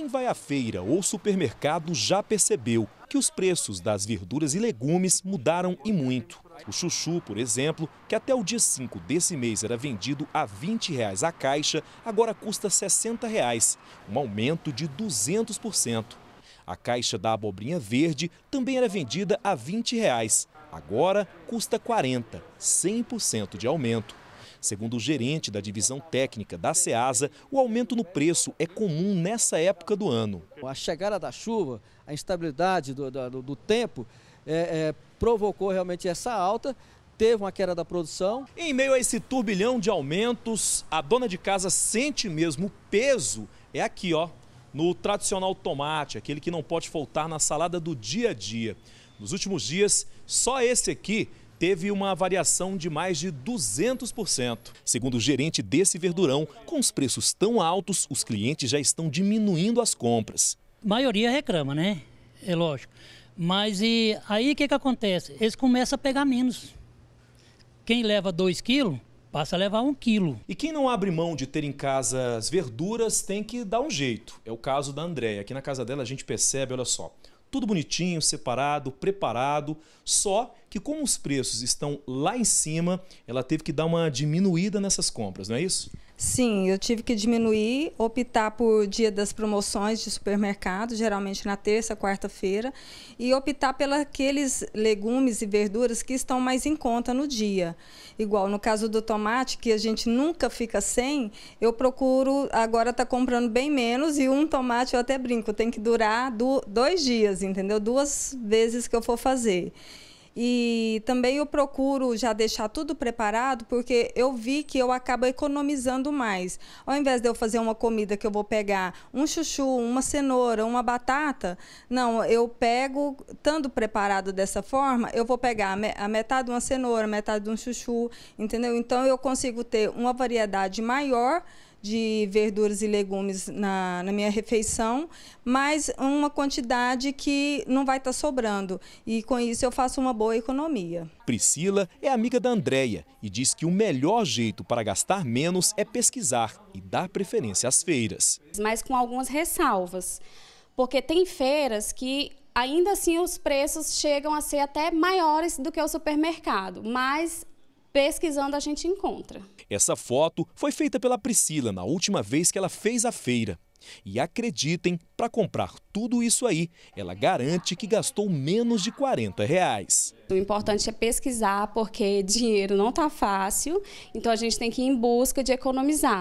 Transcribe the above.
Quem vai à feira ou supermercado já percebeu que os preços das verduras e legumes mudaram e muito. O chuchu, por exemplo, que até o dia 5 desse mês era vendido a R$ 20 reais a caixa, agora custa R$ 60, reais, um aumento de 200%. A caixa da abobrinha verde também era vendida a R$ 20, reais, agora custa 40, 100% de aumento. Segundo o gerente da divisão técnica da SEASA, o aumento no preço é comum nessa época do ano. A chegada da chuva, a instabilidade do, do, do tempo, é, é, provocou realmente essa alta, teve uma queda da produção. Em meio a esse turbilhão de aumentos, a dona de casa sente mesmo o peso. É aqui, ó, no tradicional tomate, aquele que não pode faltar na salada do dia a dia. Nos últimos dias, só esse aqui teve uma variação de mais de 200%. Segundo o gerente desse verdurão, com os preços tão altos, os clientes já estão diminuindo as compras. A maioria reclama, né? É lógico. Mas e aí o que, que acontece? Eles começam a pegar menos. Quem leva 2 quilos, passa a levar um quilo. E quem não abre mão de ter em casa as verduras tem que dar um jeito. É o caso da Andréia. Aqui na casa dela a gente percebe, olha só, tudo bonitinho, separado, preparado, só que como os preços estão lá em cima, ela teve que dar uma diminuída nessas compras, não é isso? Sim, eu tive que diminuir, optar por dia das promoções de supermercado, geralmente na terça, quarta-feira, e optar pelos aqueles legumes e verduras que estão mais em conta no dia. Igual no caso do tomate, que a gente nunca fica sem, eu procuro agora estar tá comprando bem menos e um tomate eu até brinco, tem que durar do, dois dias, entendeu? Duas vezes que eu for fazer. E também eu procuro já deixar tudo preparado, porque eu vi que eu acabo economizando mais. Ao invés de eu fazer uma comida que eu vou pegar um chuchu, uma cenoura, uma batata, não, eu pego, estando preparado dessa forma, eu vou pegar a metade de uma cenoura, metade de um chuchu, entendeu? Então eu consigo ter uma variedade maior de verduras e legumes na, na minha refeição, mas uma quantidade que não vai estar tá sobrando. E com isso eu faço uma boa economia. Priscila é amiga da Andréia e diz que o melhor jeito para gastar menos é pesquisar e dar preferência às feiras. Mas com algumas ressalvas. Porque tem feiras que ainda assim os preços chegam a ser até maiores do que o supermercado, mas pesquisando a gente encontra. Essa foto foi feita pela Priscila na última vez que ela fez a feira. E acreditem, para comprar tudo isso aí, ela garante que gastou menos de 40 reais. O importante é pesquisar, porque dinheiro não está fácil, então a gente tem que ir em busca de economizar.